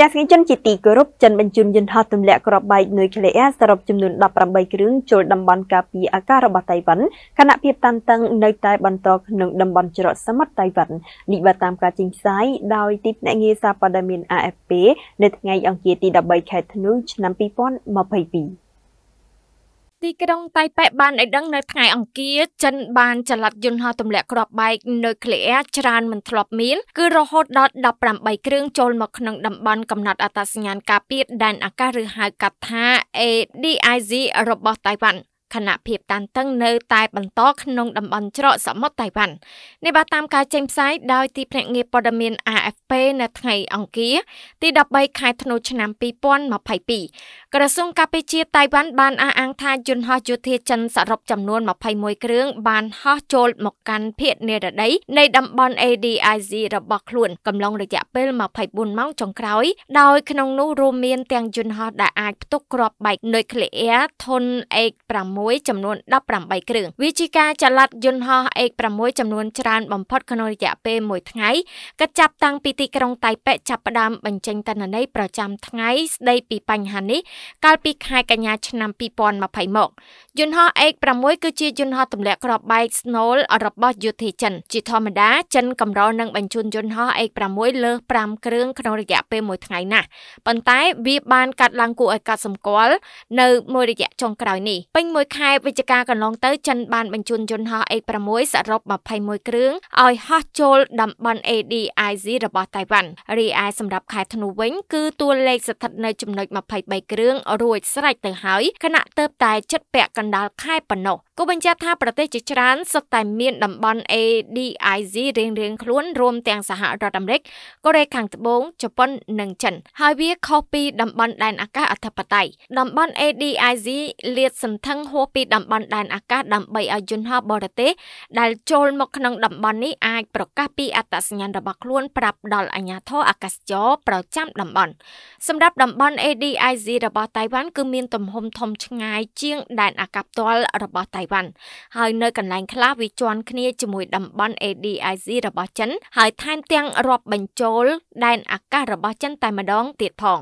ទស្សនិកជនជាទីគោរពចិនបញ្ជូនយន្តហោះទម្លាក់គ្រាប់បែកនុយក្លេអ៊ែរសរុបចំនួន18គ្រឿងចូលតំបន់ការពារអាកាសរបស់តៃវ៉ាន់ខណៈភាពតានតឹងនៅតែបន្តក្នុងតំបន់ច្រកសមុទ្រតៃវ៉ាន់នេះបើតាមការចេញផ្សាយដោយទីភ្នាក់ងារសារព័ត៌មាន AFP នៅថ្ងៃអង្គារទី13ខែធ្នូឆ្នាំ2022ទីក្រុងតៃប៉េបានឲ្យដឹងនៅថ្ងៃអង្គារចិនបានចល័តយន្តហោះទម្លាក់គ្រាប់បែកនៅក្លីអែច្រើនមិនធ្លាប់មានគឺរហូតដល់18គ្រឿងចូលមកក្នុងតំបន់កំណត់អត្តសញ្ញាណការពារដែនអាកាសឬហៅកាត់ថា ADIZ របស់តៃវ៉ាន់ខណៈភាពតានតឹងនៅតែបន្តក្នុងតំបន់ច្រកសមុទ្រតៃវ៉ាន់នេះបាទតាមការចេញផ្សាយដោយទីភ្នាក់ងារព័ត៌មាន AFP នៅថ្ងៃអង្គារទី13ខែធ្នូឆ្នាំ2022ក្រសួងការពារជាតិតៃវ៉ាន់បានអះអាងថាយន្តហោះយោធាចិនសរុបចំនួន21គ្រឿងបានហោះចូលមកកាន់ភៀកនិរដីនៃតំបន់ ADIZ របស់ខ្លួនកំឡុងរយៈពេល24ម៉ោងចុងក្រោយដោយក្នុងនោះរួមមានទាំងយន្តហោះដែលអាចផ្ទុកគ្រាប់បែកនុយក្លេអ៊ែរធុន H6 6ចំនួន18គ្រឿងវាជាការចល័តយន្តហោះ X6 ចំនួនច្រើនបំផុតក្នុងរយៈពេល1ថ្ងៃក៏ចាប់តាំងពីទីក្រុងតៃប៉េចាប់ផ្ដើមបញ្ចេញតនន័យប្រចាំថ្ងៃស្ដីពីបញ្ហានេះកាលពីខែកញ្ញាឆ្នាំ2020មកយន្តហោះ X6 គឺជាយន្តហោះទម្លាក់គ្រាប់បែកស្នូលរបស់យោធាចិនជាធម្មតាចិនកម្រនឹងបញ្ជូនយន្តហោះ X6 លើស5គ្រឿងក្នុងរយៈពេល1ថ្ងៃណាស់ប៉ុន្តែវាបាន កាត់ឡើងគួរឲ្យកត់សម្គាល់នៅមួយរយៈចុងក្រោយនេះពេញមួយខែវិច្ឆិកាកន្លងទៅចិនបានបញ្ជូនយន្តហោះ X6 សរុប21គ្រឿងឲ្យហោះចូលតំបន់ ADIZ របស់តៃវ៉ាន់រីឯសម្រាប់ខែធ្នូវិញ គឺតួលេខស្ថិតនៅចំណុច23គ្រឿងរួចស្រេចទៅហើយខណៈទៅតែចិត្តពាក់កណ្ដាលខែប៉ុណ្ណោះគូបញ្ជាក់ថាប្រទេសជាច្រើន សុទ្ធតែ មានតំបន់ ADIZ រៀងៗខ្លួនរួមទាំងសហរដ្ឋអាមេរិកកូរ៉េខាងត្បូងជប៉ុននិងចិន ហើយវាខុសពីតំបន់ ដែនអាកាសអធិបតេយ្យតំបន់ ADIZ លាតសន្ធឹងហួសពីតំបន់ដែនអាកាសដើម្បីឲ្យយន្តហោះបរទេសដែលចូលមកក្នុងតំបន់នេះអាចប្រកាសពីអត្តសញ្ញាណរបស់ខ្លួនប្រាប់ដល់អាជ្ញាធរអាកាសចរប្រចាំតំបន់សម្រាប់តំបន់ ADIZ របស់តៃវ៉ាន់គឺមានទំហំធំ ឆ្ងាយជាងដែនអាកាសផ្ទាល់របស់តៃវ៉ាន់ហើយនៅកន្លែងខ្លះវាជាន់គ្នាជាមួយតំបន់ ADIC របស់ចិន ហើយថែមទាំងរាប់បញ្ចូលដែនអាកាសរបស់ចិនតែម្ដងទៀតផង